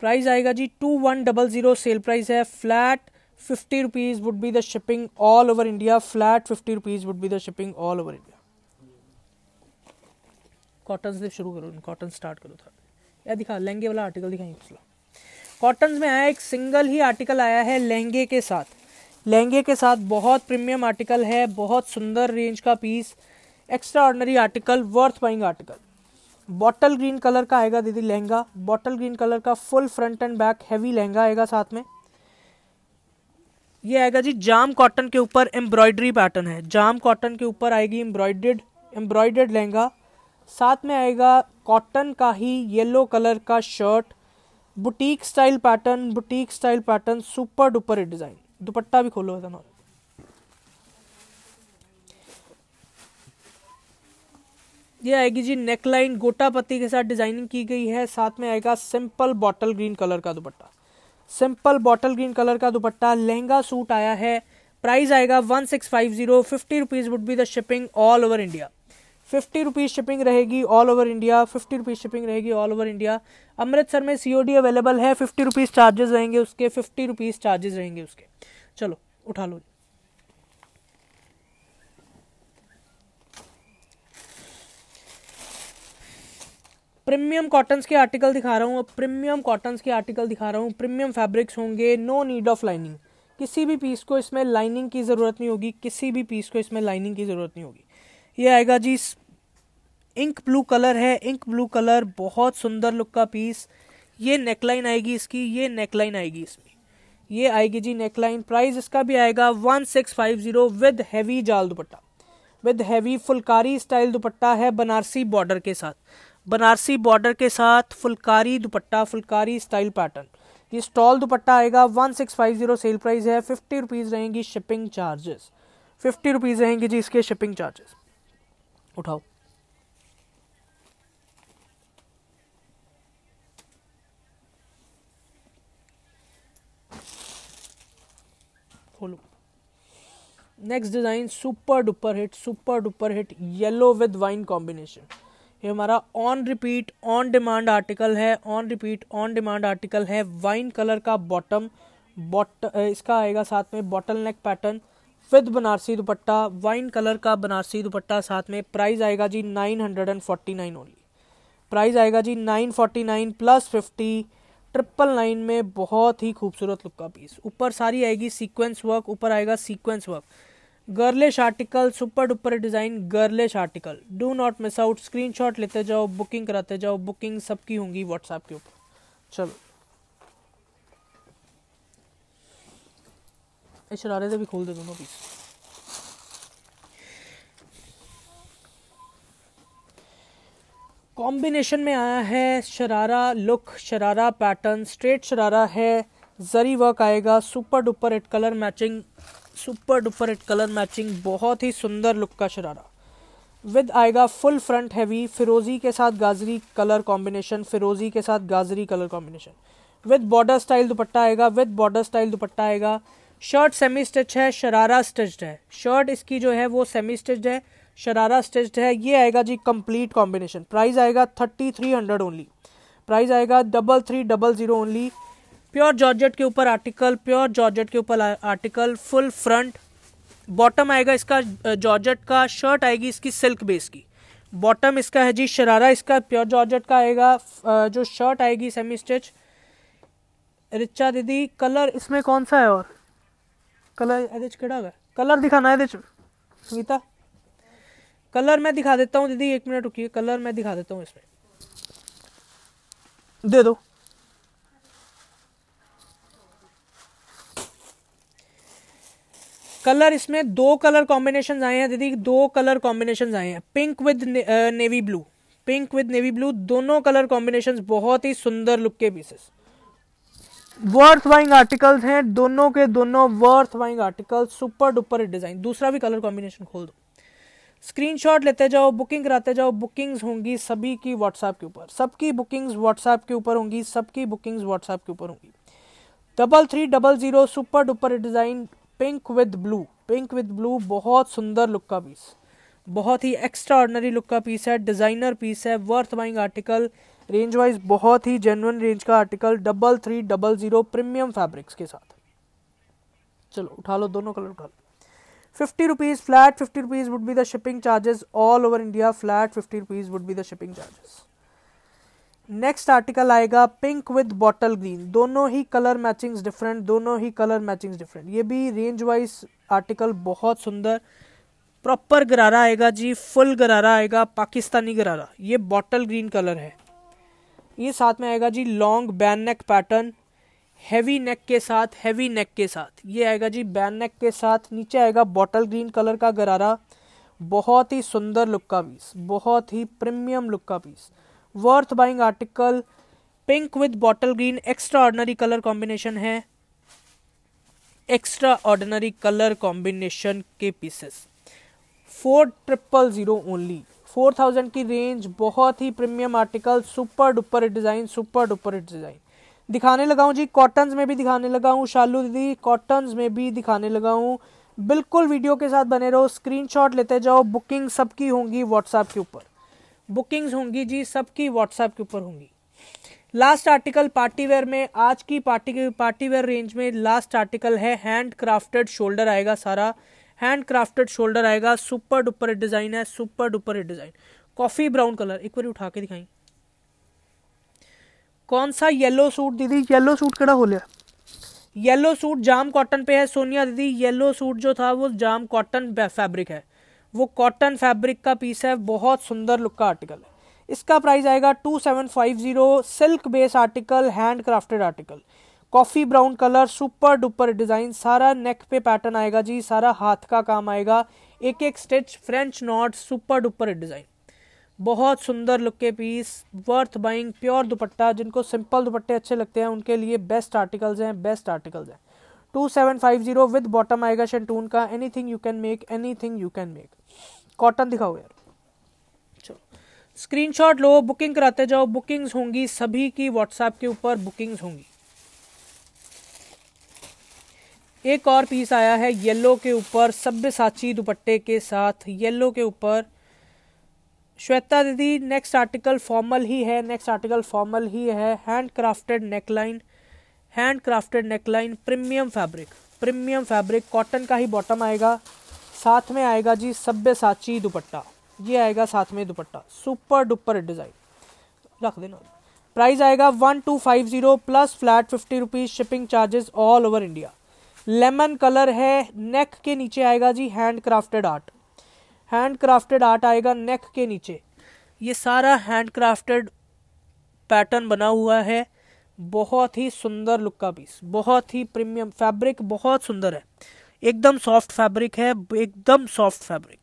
प्राइस आएगा जी two one double zero sale price है flat fifty rupees would be the shipping all over India flat fifty rupees would be the shipping all over India cotton से शुरू करो cotton start करो था या दिखा लहंगे वाला आर्टिकल दिखाइए कॉटन में आया एक सिंगल ही आर्टिकल आया है लहंगे के साथ लहंगे के साथ बहुत प्रीमियम आर्टिकल है बहुत सुंदर रेंज का piece extraordinary article worth buying article bottle green colour का आएगा didi lehenga bottle green colour का full front and back heavy lehenga आएगा साथ में ये आएगा जी जाम कॉटन के ऊपर एम्ब्रॉयडरी पैटर्न है जाम कॉटन के ऊपर आएगी एम्ब्रॉयडेड एम्ब्रॉयडर्ड लहंगा साथ में आएगा कॉटन का ही येलो कलर का shirt boutique style pattern boutique style pattern super duper design dupatta भी खोलो ऐसा ये आएगी जी नेकलाइन गोटा पत्ती के साथ डिजाइनिंग की गई है साथ में आएगा सिंपल बॉटल ग्रीन कलर का dupatta simple bottle green colour का दुपट्टा लहंगा सूट आया है प्राइस आएगा one six five zero fifty rupees would be the shipping all over India fifty rupees shipping रहेगी all over India fifty rupees shipping रहेगी all over India Amritsar में सी available है fifty rupees charges रहेंगे उसके फिफ्टी रुपीज़ चार्जेस रहेंगे उसके चलो उठा लो प्रीमियम कॉटन्स के आर्टिकल दिखा रहा हूँ अब प्रीमियम कॉटन्स के आर्टिकल दिखा रहा हूँ प्रीमियम फैब्रिक्स होंगे नो नीड ऑफ लाइनिंग किसी भी पीस को इसमें लाइनिंग की ज़रूरत नहीं होगी किसी भी पीस को इसमें लाइनिंग की ज़रूरत नहीं होगी ये आएगा जी इंक ब्लू कलर है इंक ब्लू कलर बहुत सुंदर लुक का पीस ये नेकलाइन आएगी इसकी ये नेकलाइन आएगी इसमें ये आएगी जी नेकलाइन प्राइस इसका भी आएगा one six five zero with heavy जाल dupatta with heavy phulkari style dupatta है बनारसी बॉर्डर के साथ बनारसी बॉर्डर के साथ फुलकारी दुपट्टा फुलकारी स्टाइल पैटर्न ये स्टॉल दुपट्टा आएगा one six five zero sale price है फिफ्टी रुपीज़ रहेंगी शिपिंग चार्जेस फिफ्टी रुपीज़ रहेंगे जी इसके शिपिंग चार्जेस उठाओ खोलो next design super duper hit super duper hit yellow with wine combination ये हमारा on repeat on demand article है on repeat on demand article है वाइन कलर का बॉटम बॉट इसका आएगा साथ में bottle neck pattern with Banarasi dupatta wine colour का बनारसी दुपट्टा साथ में प्राइस आएगा जी nine hundred and forty nine only price आएगा जी nine forty nine plus fifty triple nine में बहुत ही खूबसूरत लुक का पीस ऊपर सारी आएगी सीक्वेंस वर्क ऊपर आएगा sequence work girlish article super duper design girlish article do not miss out screenshot लेते जाओ बुकिंग कराते जाओ बुकिंग सबकी होंगी व्हाट्सएप के ऊपर चलो ये शरारे से भी खोल दे दोनों पीस कॉम्बिनेशन में आया है sharara look sharara pattern straight sharara है जरी वर्क आएगा super duper eight colour matching super duper eight colour matching बहुत ही सुंदर लुक का शरारा विद आएगा फुल फ्रंट हैवी फिरोजी के साथ गाजरी कलर कॉम्बिनेशन फिरोजी के साथ गाजरी colour combination with border style dupatta आएगा विद बॉर्डर स्टाइल दुपट्टा आएगा शर्ट सेमी स्टच है शरारा स्टिच्ड है शर्ट इसकी जो है वो सेमी स्टिच्ड है शरारा स्टिच्ड है ये आएगा जी कंप्लीट कॉम्बिनेशन प्राइस आएगा thirty three hundred only price आएगा double three double zero only pure georgette के ऊपर आर्टिकल प्योर जॉर्जेट के ऊपर आर्टिकल फुल फ्रंट बॉटम आएगा इसका जॉर्जेट का शर्ट आएगी इसकी सिल्क बेस की बॉटम इसका है जी शरारा इसका प्योर जॉर्जेट का आएगा जो शर्ट आएगी सेमी स्टिच रिचा दीदी कलर इसमें कौन सा है और कलर एहदे कलर दिखाना एहदे सुनीता कलर मैं दिखा देता हूँ दीदी एक मिनट रुकिए कलर मैं दिखा देता हूँ इसमें दे दो कलर इसमें दो कलर कॉम्बिनेशन आए हैं दीदी दो कलर कॉम्बिनेशन आए हैं पिंक विद ने, navy blue pink with navy blue दोनों कलर कॉम्बिनेशन बहुत ही सुंदर लुक के पीसेस वर्थ वाइंग आर्टिकल्स हैं दोनों के दोनों worth buying article super duper design दूसरा भी कलर कॉम्बिनेशन खोल दो स्क्रीनशॉट लेते जाओ बुकिंग कराते जाओ बुकिंग्स होंगी सभी की व्हाट्सएप के ऊपर सबकी बुकिंग्स व्हाट्सएप के ऊपर होंगी सबकी बुकिंग्स व्हाट्सएप के ऊपर होंगी double three double zero super duper design pink with blue pink with blue बहुत सुंदर लुक का पीस बहुत ही एक्स्ट्रा ऑर्डनरी लुक का पीस है डिज़ाइनर पीस है worth buying article range wise बहुत ही जेनुअन रेंज का article double three double zero premium fabrics के साथ चलो उठा लो दोनों कलर उठा लो fifty rupees flat fifty rupees would be the shipping charges all over India flat fifty rupees would be the shipping charges next article आएगा pink with bottle green दोनों ही कलर मैचिंग्स डिफरेंट दोनों ही colour matchings different ये भी range wise article बहुत सुंदर proper गरारा आएगा जी फुल गरारा आएगा पाकिस्तानी गरारा ये बॉटल ग्रीन कलर है ये साथ में आएगा जी long band neck pattern heavy neck के साथ हैवी नेक के साथ ये आएगा जी बैन नेक के साथ नीचे आएगा बॉटल ग्रीन कलर का गरारा बहुत ही सुंदर लुक का पीस बहुत ही प्रीमियम लुक का piece worth buying article pink with bottle green extra ordinary colour combination है एक्स्ट्रा ऑर्डनरी कलर कॉम्बिनेशन के pieces four triple zero only four thousand की रेंज बहुत ही premium article super duper design super duper design दिखाने लगा हूँ जी cottons में भी दिखाने लगा हूँ शालू दीदी कॉटन्स में भी दिखाने लगा हूँ बिल्कुल वीडियो के साथ बने रहो स्क्रीनशॉट लेते जाओ बुकिंग सबकी होंगी व्हाट्सएप के ऊपर बुकिंग्स होंगी जी सबकी व्हाट्सएप के ऊपर होंगी लास्ट आर्टिकल पार्टी वेयर में आज की पार्टी पार्टी वेयर रेंज में लास्ट आर्टिकल है हैंड क्राफ्टेड शोल्डर आएगा सारा हैंड क्राफ्टेड शोल्डर आएगा सुपर डुपर डिज़ाइन है super duper design coffee brown colour एक बार उठा के दिखाई कौन सा येलो सूट दीदी येलो सूट कड़ा हो लिया येलो सूट जाम कॉटन पे है सोनिया दीदी येलो सूट जो था वो जाम कॉटन फैब्रिक है वो कॉटन फैब्रिक का पीस है बहुत सुंदर लुक का आर्टिकल है इसका प्राइस आएगा two seven five zero silk base article hand crafted article coffee brown colour super duper design सारा नेक पे पैटर्न आएगा जी सारा हाथ का काम आएगा एक एक stitch French knot super duper design बहुत सुंदर लुक के piece worth buying pure dupatta जिनको सिंपल दुपट्टे अच्छे लगते हैं उनके लिए बेस्ट आर्टिकल्स हैं बेस्ट आर्टिकल्स हैं two seven five zero with bottom आएगा शेंटून का anything you can make anything you can make cotton दिखाओ यार चलो शॉट लो बुकिंग कराते जाओ बुकिंग्स होंगी सभी की व्हाट्सएप के ऊपर बुकिंग्स होंगी एक और पीस आया है येलो के ऊपर सभ्य साची दुपट्टे के साथ येलो के ऊपर श्वेता दीदी नेक्स्ट आर्टिकल फॉर्मल ही है नेक्स्ट आर्टिकल फॉर्मल ही है hand crafted neckline hand crafted neckline premium fabric premium fabric cotton का ही बॉटम आएगा साथ में आएगा जी सभ्य साची दुपट्टा ये आएगा साथ में दुपट्टा सुपर डुपर डिज़ाइन रख देना प्राइस आएगा one two five zero plus flat fifty rupees shipping charges all over India lemon colour है नेक के नीचे आएगा जी hand crafted art hand crafted art आएगा नेक के नीचे ये सारा हैंड क्राफ्टेड पैटर्न बना हुआ है बहुत ही सुंदर लुक का पीस बहुत ही प्रीमियम फैब्रिक बहुत सुंदर है एकदम सॉफ्ट फैब्रिक है एकदम सॉफ्ट फैब्रिक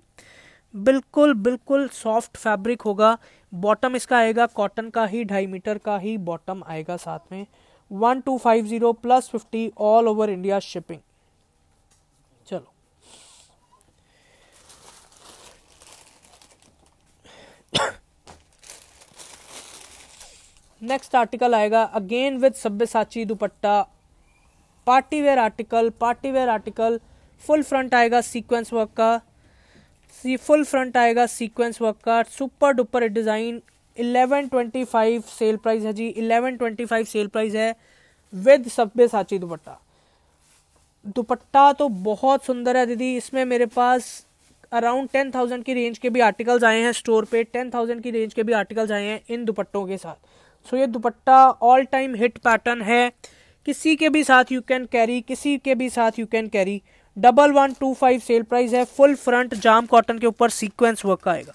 बिल्कुल बिल्कुल सॉफ्ट फैब्रिक होगा बॉटम इसका आएगा कॉटन का ही ढाई मीटर का ही बॉटम आएगा साथ में one two five zero plus fifty all over India shipping चलो नेक्स्ट आर्टिकल आएगा again with Sabyasachi dupatta party wear article party wear article full front आएगा सीक्वेंस वर्क का सी फुल फ्रंट आएगा सीक्वेंस वर्क का super duper design eleven twenty five sale price है जी eleven twenty five sale price है with Sabyasachi दुपट्टा दुपट्टा तो बहुत सुंदर है दीदी इसमें मेरे पास अराउंड टेन थाउजेंड की रेंज के भी आर्टिकल्स आए हैं स्टोर पे टेन थाउजेंड की रेंज के भी आर्टिकल्स आए हैं इन दुपट्टों के साथ सो so, ये dupatta all time hit pattern है किसी के भी साथ यू कैन कैरी किसी के भी साथ you can carry double one two five sale price है फुल फ्रंट जाम कॉटन के ऊपर सीक्वेंस वर्क आएगा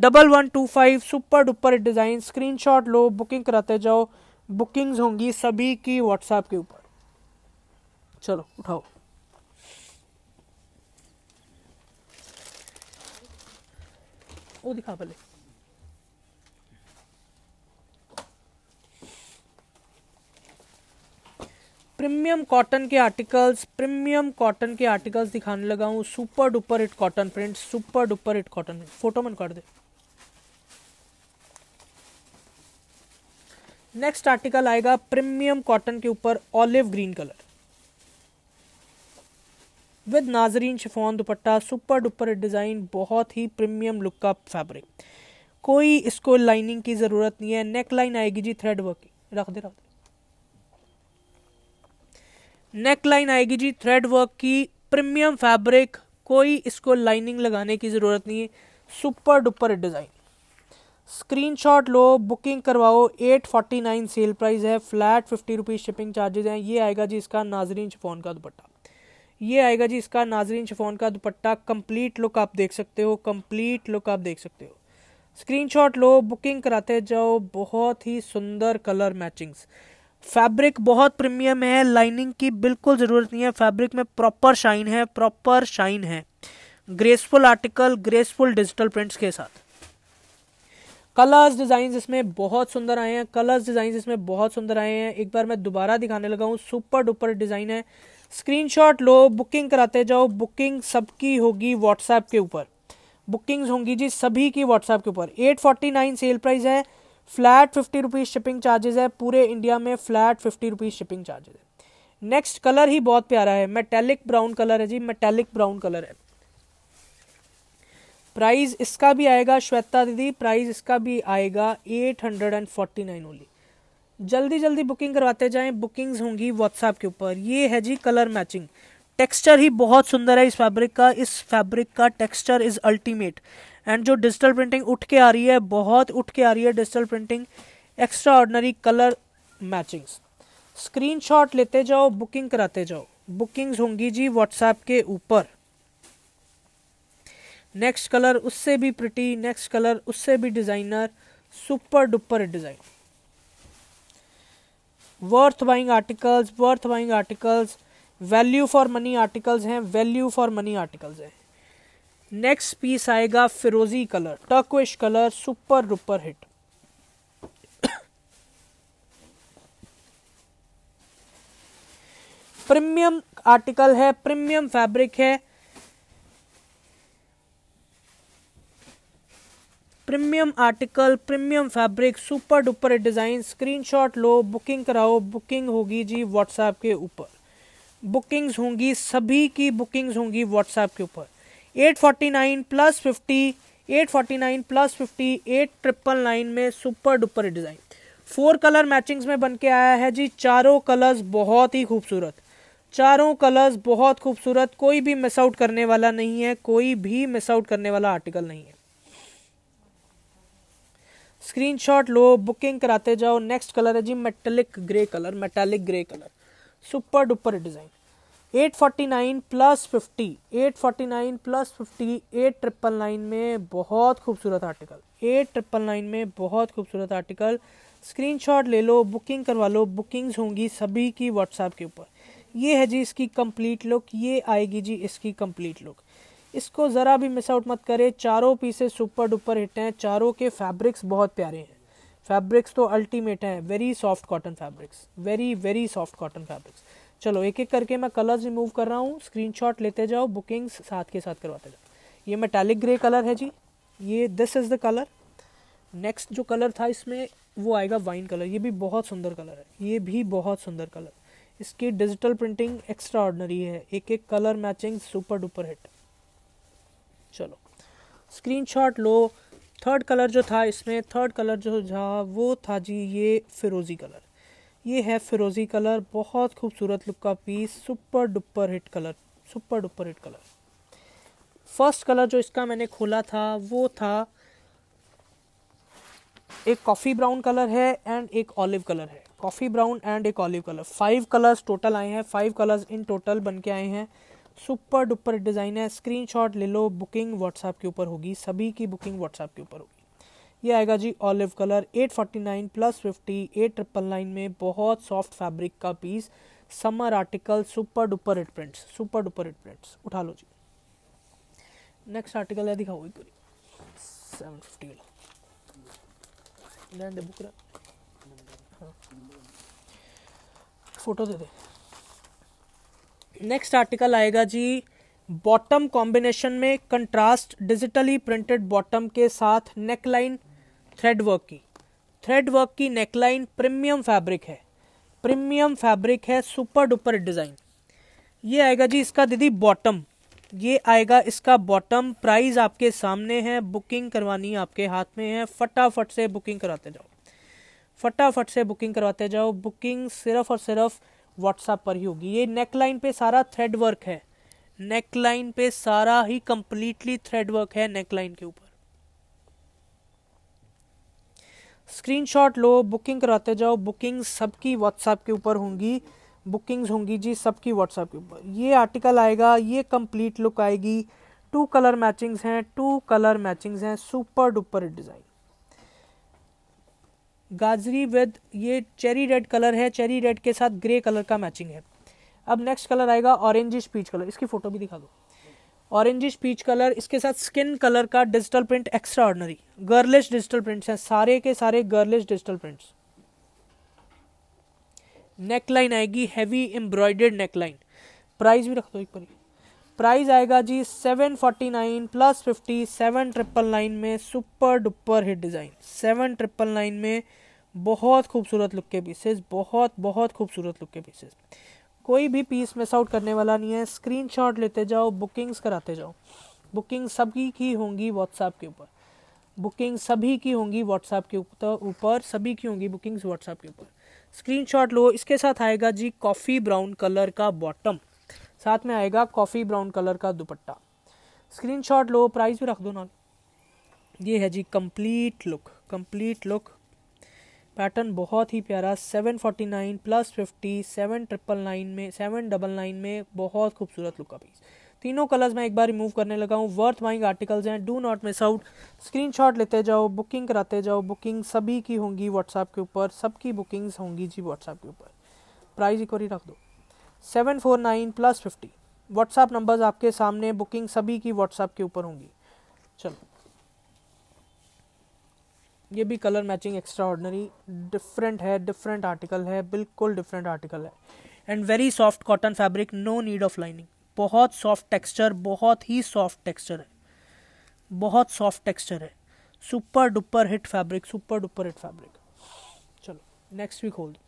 double one two five super duper design shot लो बुकिंग कराते जाओ बुकिंग्स होंगी सभी की व्हाट्सएप के ऊपर चलो उठाओ वो दिखा पहले प्रीमियम कॉटन के आर्टिकल्स प्रीमियम कॉटन के आर्टिकल्स दिखाने लगा हूँ super duper hit cotton print super duper hit cotton photo मन कर दे नेक्स्ट आर्टिकल आएगा प्रीमियम कॉटन के ऊपर ऑलिव ग्रीन कलर विद नाजरीन chiffon dupatta super duper design बहुत ही प्रीमियम लुक का फैब्रिक कोई इसको लाइनिंग की ज़रूरत नहीं है नेक लाइन आएगी जी थ्रेड वर्क की रख दे रख दे नेक लाइन आएगी जी थ्रेड वर्क की प्रीमियम फैब्रिक कोई इसको लाइनिंग लगाने की ज़रूरत नहीं है सुपर डुपर डिज़ाइन स्क्रीनशॉट लो बुकिंग करवाओ 849 सेल प्राइस है flat fifty rupees shipping charges हैं ये आएगा जी इसका नाजरीन शिफोन का दुपट्टा ये आएगा जी इसका नाजरीन शिफोन का दुपट्टा कंप्लीट लुक आप देख सकते हो कंप्लीट लुक आप देख सकते हो स्क्रीनशॉट लो बुकिंग कराते जाओ बहुत ही सुंदर कलर मैचिंग्स फैब्रिक बहुत प्रीमियम है लाइनिंग की बिल्कुल ज़रूरत नहीं है फैब्रिक में प्रॉपर शाइन है प्रॉपर शाइन है graceful article graceful digital prints के साथ कलर्स डिज़ाइन इसमें बहुत सुंदर आए हैं कलर्स डिज़ाइन इसमें बहुत सुंदर आए हैं एक बार मैं दोबारा दिखाने लगा हूँ सुपर डुपर डिज़ाइन है स्क्रीनशॉट लो बुकिंग कराते जाओ बुकिंग सबकी होगी व्हाट्सएप के ऊपर बुकिंग्स होंगी जी सभी की व्हाट्सएप के ऊपर eight forty nine sale price है flat fifty rupees shipping charges है पूरे इंडिया में flat fifty rupees shipping charges है नेक्स्ट कलर ही बहुत प्यारा है मेटेलिक ब्राउन कलर है जी मेटेलिक ब्राउन कलर है प्राइस इसका भी आएगा श्वेता दीदी प्राइस इसका भी आएगा eight hundred and forty nine only जल्दी जल्दी बुकिंग करवाते जाएं बुकिंग्स होंगी व्हाट्सएप के ऊपर ये है जी कलर मैचिंग टेक्सचर ही बहुत सुंदर है इस फैब्रिक का इस फैब्रिक का टेक्सचर इज़ अल्टीमेट एंड जो डिजिटल प्रिंटिंग उठ के आ रही है बहुत उठ के आ रही है digital printing extra ordinary colour matchings screenshot लेते जाओ बुकिंग कराते जाओ बुकिंग्स होंगी जी व्हाट्सएप के ऊपर नेक्स्ट कलर उससे भी प्रिटी नेक्स्ट कलर उससे भी designer super duper design worth buying articles worth buying articles value for money articles हैं वैल्यू फॉर मनी आर्टिकल्स हैं नेक्स्ट पीस आएगा फिरोजी colour turquoise colour super duper hit premium article है premium fabric है premium article premium fabric super duper design screenshot लो booking कराओ booking होगी जी व्हाट्सएप के ऊपर बुकिंग्स होंगी सभी की बुकिंग्स होंगी व्हाट्सएप के ऊपर 849 plus fifty eight forty nine plus fifty eight triple nine में super duper design four colour matchings में बन के आया है जी चारों कलर्स बहुत ही खूबसूरत चारों कलर्स बहुत खूबसूरत कोई भी मिस आउट करने वाला नहीं है कोई भी मिस आउट करने वाला आर्टिकल नहीं है स्क्रीनशॉट लो बुकिंग कराते जाओ नेक्स्ट कलर है जी metallic grey colour metallic grey colour super duper design 849 plus 50 849 plus 50 eight triple nine में बहुत खूबसूरत आर्टिकल एट ट्रिपल नाइन में बहुत खूबसूरत आर्टिकल स्क्रीनशॉट ले लो बुकिंग करवा लो बुकिंग्स होंगी सभी की व्हाट्सएप के ऊपर ये है जी इसकी कंप्लीट लुक ये आएगी जी इसकी कंप्लीट लुक इसको ज़रा भी मिस आउट मत करें चारों पीसेस सुपर डुपर हिट हैं चारों के फैब्रिक्स बहुत प्यारे हैं फैब्रिक्स तो अल्टीमेट हैं very soft cotton fabrics very very soft cotton fabrics चलो एक एक करके मैं कलर्स रिमूव कर रहा हूँ स्क्रीन लेते जाओ बुकिंग्स साथ के साथ करवाते जाओ ये मेटालिक ग्रे कलर है जी ये this is the colour next जो कलर था इसमें वो आएगा वाइन कलर ये भी बहुत सुंदर कलर है ये भी बहुत सुंदर कलर इसकी डिजिटल प्रिंटिंग एक्स्ट्रा ऑर्डनरी है एक एक colour matching super duper hit चलो स्क्रीनशॉट लो थर्ड कलर जो था इसमें थर्ड कलर जो था वो था जी ये फिरोज़ी कलर ये है फिरोज़ी कलर बहुत खूबसूरत लुक का piece super duper hit colour super duper hit colour first colour जो इसका मैंने खोला था वो था एक कॉफ़ी ब्राउन कलर है एंड एक ऑलिव कलर है कॉफ़ी ब्राउन एंड एक olive colour five colours total आए हैं फाइव कलर्स इन टोटल बन के आए हैं सुपर डुपर डिज़ाइन है शॉट ले लो बुकिंग व्हाट्सएप के ऊपर होगी सभी की बुकिंग व्हाट्सएप के ऊपर होगी ये आएगा जी olive colour nine plus fifty eight triple nine में बहुत सॉफ्ट फैब्रिक का piece summer article super duper hit prints super duper hit prints उठा लो जी नेक्स्ट आर्टिकल है दिखाओ एक सेवन फिफ्टी वाला बुक रहा हाँ फोटो दे दे नेक्स्ट आर्टिकल आएगा जी बॉटम कॉम्बिनेशन में कंट्रास्ट डिजिटली प्रिंटेड बॉटम के साथ नेकलाइन थ्रेड वर्क की थ्रेड वर्क की नेकलाइन प्रीमियम फैब्रिक है प्रीमियम फैब्रिक है सुपर डुपर डिज़ाइन ये आएगा जी इसका दीदी बॉटम ये आएगा इसका बॉटम प्राइस आपके सामने है बुकिंग करवानी आपके हाथ में है फटाफट से बुकिंग कराते जाओ फटाफट से बुकिंग करवाते जाओ बुकिंग सिर्फ और सिर्फ व्हाट्सएप पर ही होगी ये नेक लाइन पे सारा थ्रेड वर्क है नेक लाइन पे सारा ही कंप्लीटली थ्रेड वर्क है नेक लाइन के ऊपर स्क्रीनशॉट लो बुकिंग कराते जाओ बुकिंग सबकी व्हाट्सएप के ऊपर होंगी बुकिंग्स होंगी जी सबकी व्हाट्सएप के ऊपर ये आर्टिकल आएगा ये कंप्लीट लुक आएगी टू कलर मैचिंग्स हैं टू कलर मैचिंग्स हैं सुपर डुपर डिज़ाइन गाजरी विद ये चेरी रेड कलर है चेरी रेड के साथ ग्रे कलर का मैचिंग है अब नेक्स्ट कलर आएगा ऑरेंजिश पीच कलर इसकी फ़ोटो भी दिखा दो ऑरेंजिश पीच कलर इसके साथ स्किन कलर का digital print extra ordinary girlish digital prints हैं सारे के सारे girlish digital prints neckline आएगी heavy embroidered neckline price भी रख दो एक पर प्राइस आएगा जी seven forty nine plus fifty seven triple nine में super duper hit design seven triple nine में बहुत खूबसूरत लुक के पीसेस बहुत बहुत खूबसूरत लुक के पीसेस कोई भी पीस मिस आउट करने वाला नहीं है स्क्रीन लेते जाओ बुकिंग्स कराते जाओ बुकिंग सभी की होंगी व्हाट्सएप के ऊपर बुकिंग सभी की होंगी व्हाट्सएप के ऊपर सभी की होंगी बुकिंग्स व्हाट्सएप के ऊपर स्क्रीन लो इसके साथ आएगा जी कॉफ़ी ब्राउन कलर का बॉटम साथ में आएगा कॉफ़ी ब्राउन कलर का दुपट्टा स्क्रीन लो प्राइस भी रख दो ना ये है जी complete look complete look pattern बहुत ही प्यारा seven forty nine plus fifty seven triple nine में सेवन डबल नाइन में बहुत खूबसूरत लुक का पीस तीनों कलर्स मैं एक बार रिमूव करने लगा हूँ वर्थ माइंग आर्टिकल्स हैं do not miss out screenshot लेते जाओ बुकिंग कराते जाओ बुकिंग सभी की होंगी व्हाट्सएप के ऊपर सबकी बुकिंग्स होंगी जी व्हाट्सएप के ऊपर प्राइस एक रख दो seven four nine plus fifty WhatsApp numbers आपके सामने बुकिंग सभी की व्हाट्सएप के ऊपर होंगी चलो ये भी colour matching extraordinary different है डिफरेंट आर्टिकल है बिल्कुल डिफरेंट आर्टिकल है and very soft cotton fabric no need of lining बहुत सॉफ्ट टेक्सचर बहुत ही सॉफ्ट टेक्सचर है बहुत सॉफ्ट टेक्सचर है super duper hit fabric super duper hit fabric चलो next week hold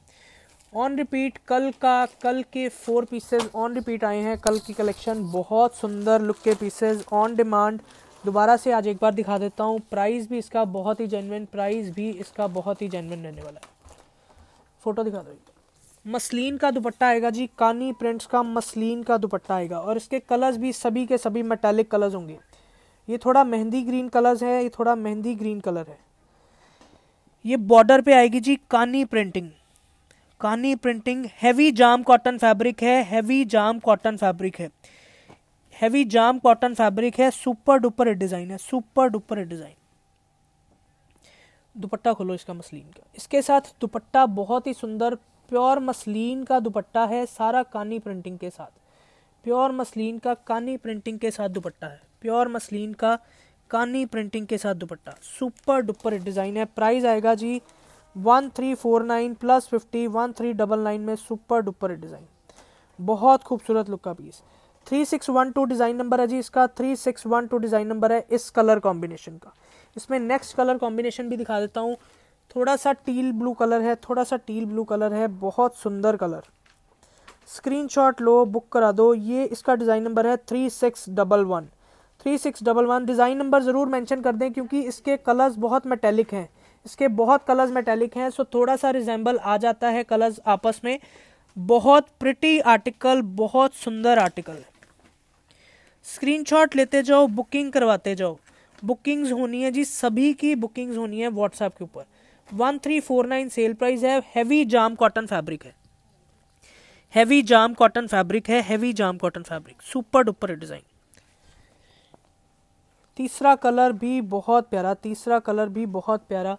on repeat कल का कल के फोर पीसेज ऑन रिपीट आए हैं कल की कलेक्शन बहुत सुंदर लुक के पीसेज ऑन डिमांड दोबारा से आज एक बार दिखा देता हूँ प्राइस भी इसका बहुत ही जेनविन प्राइस भी इसका बहुत ही जेनविन रहने वाला है फ़ोटो दिखा दो मसलिन का दुपट्टा आएगा जी कानी प्रिंट्स का मसलिन का दुपट्टा आएगा और इसके कलर्स भी सभी के सभी मेटेलिक कलर्स होंगे ये थोड़ा मेहंदी ग्रीन कलर्स है ये थोड़ा मेहंदी ग्रीन कलर है ये बॉर्डर पे आएगी जी kani printing kani printing heavy jam cotton fabric है हैवी जाम कॉटन फैब्रिक है हैवी जाम कॉटन फैब्रिक है सुपर डुपर डिज़ाइन है सुपर डुपर डिज़ाइन दुपट्टा खोलो इसका मसलिन का इसके साथ दुपट्टा बहुत ही सुंदर प्योर मसलिन का दुपट्टा है सारा कानी प्रिंटिंग के साथ प्योर मसलिन का कानी प्रिंटिंग के साथ दुपट्टा है प्योर मसलिन का कानी प्रिंटिंग के साथ दुपट्टा सुपर डुपर डिज़ाइन है प्राइस आएगा जी one three four nine plus fifty one three double nine में सुपर डुपर डिज़ाइन बहुत खूबसूरत लुक का piece three six one two design number है जी इसका three six one two design number है इस कलर कॉम्बिनेशन का इसमें नेक्स्ट कलर कॉम्बिनेशन भी दिखा देता हूँ थोड़ा सा टील ब्लू कलर है थोड़ा सा टील ब्लू कलर है बहुत सुंदर कलर स्क्रीनशॉट लो बुक करा दो ये इसका डिज़ाइन नंबर है three six double one three six double one design number ज़रूर मेंशन कर दें क्योंकि इसके कलर्स बहुत मेटेलिक हैं इसके बहुत कलर्स मेटेलिक हैं सो थोड़ा सा रिजेंबल आ जाता है कलर्स आपस में बहुत प्रिटी आर्टिकल बहुत सुंदर आर्टिकल है स्क्रीनशॉट लेते जाओ बुकिंग करवाते जाओ बुकिंग्स होनी है जी सभी की बुकिंग्स होनी है व्हाट्सएप के ऊपर one three four nine sale price है हैवी जाम कॉटन फैब्रिक है हैवी जाम कॉटन फैब्रिक है heavy jam cotton fabric super duper design तीसरा कलर भी बहुत प्यारा तीसरा कलर भी बहुत प्यारा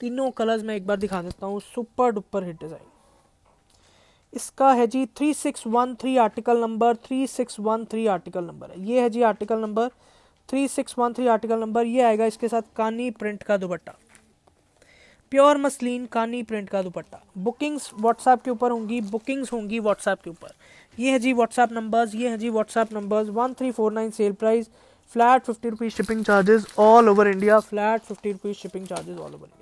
तीनों कलर्स मैं एक बार दिखा देता हूँ सुपर डुपर हिट डिज़ाइन इसका है जी three six one three article number three six one three article number है ये है जी article number three six one three article number ये आएगा इसके साथ कानी प्रिंट का dupatta pure muslin kani print का दुपट्टा बुकिंग्स व्हाट्सएप के ऊपर होंगी बुकिंग्स होंगी व्हाट्सएप के ऊपर ये है जी व्हाट्सएप नंबर्स ये है जी WhatsApp numbers one three four nine sale price flat fifty rupees shipping charges all over India flat fifty rupees shipping charges all over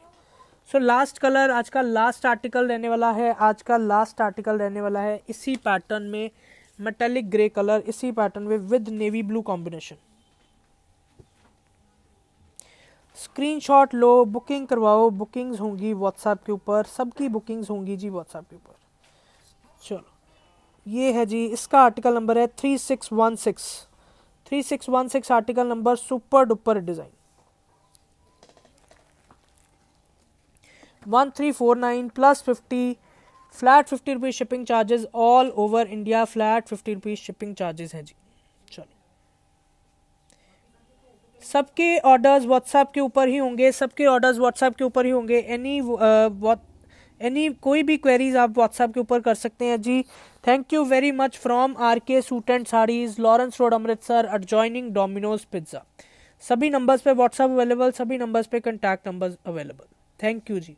so last colour आज का लास्ट आर्टिकल रहने वाला है आज का लास्ट आर्टिकल रहने वाला है इसी पैटर्न में मेटेलिक ग्रे कलर इसी पैटर्न में with navy blue combination screenshot लो बुकिंग करवाओ बुकिंग्स होंगी व्हाट्सएप के ऊपर सबकी बुकिंग्स होंगी जी व्हाट्सएप के ऊपर चलो ये है जी इसका आर्टिकल नंबर है three six one six three six one six article number super duper design one three four nine plus fifty flat fifty rupees shipping charges all over India flat fifty rupees shipping charges हैं जी चलो सबके orders WhatsApp के ऊपर ही होंगे सबके orders WhatsApp के ऊपर ही होंगे एनी एनी uh, कोई भी क्वेरीज आप व्हाट्सएप के ऊपर कर सकते हैं जी thank you very much from R K suit and saris Lawrence road Amritsar adjoining Domino's pizza सभी नंबर्स पे व्हाट्सएप अवेलेबल सभी नंबर्स पे contact numbers available thank you ji